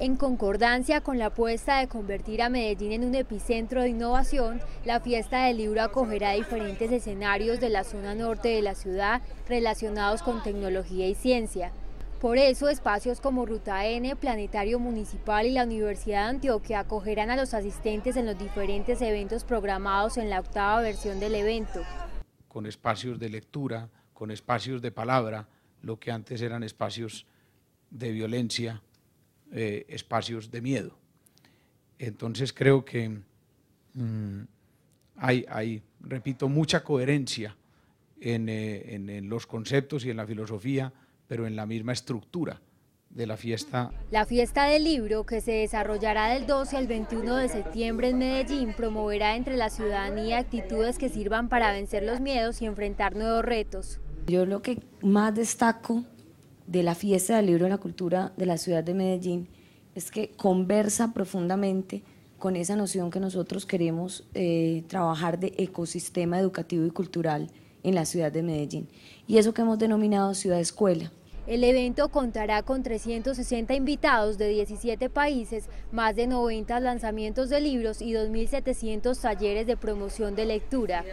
En concordancia con la apuesta de convertir a Medellín en un epicentro de innovación, la fiesta del libro acogerá diferentes escenarios de la zona norte de la ciudad relacionados con tecnología y ciencia. Por eso, espacios como Ruta N, Planetario Municipal y la Universidad de Antioquia acogerán a los asistentes en los diferentes eventos programados en la octava versión del evento. Con espacios de lectura, con espacios de palabra, lo que antes eran espacios de violencia, eh, espacios de miedo. Entonces creo que mm, hay, hay, repito, mucha coherencia eh, en, en los conceptos y en la filosofía, pero en la misma estructura de la fiesta. La fiesta del libro, que se desarrollará del 12 al 21 de septiembre en Medellín, promoverá entre la ciudadanía actitudes que sirvan para vencer los miedos y enfrentar nuevos retos. Yo lo que más destaco de la fiesta del libro de la cultura de la ciudad de Medellín es que conversa profundamente con esa noción que nosotros queremos eh, trabajar de ecosistema educativo y cultural en la ciudad de Medellín. Y eso que hemos denominado ciudad escuela. El evento contará con 360 invitados de 17 países, más de 90 lanzamientos de libros y 2.700 talleres de promoción de lectura.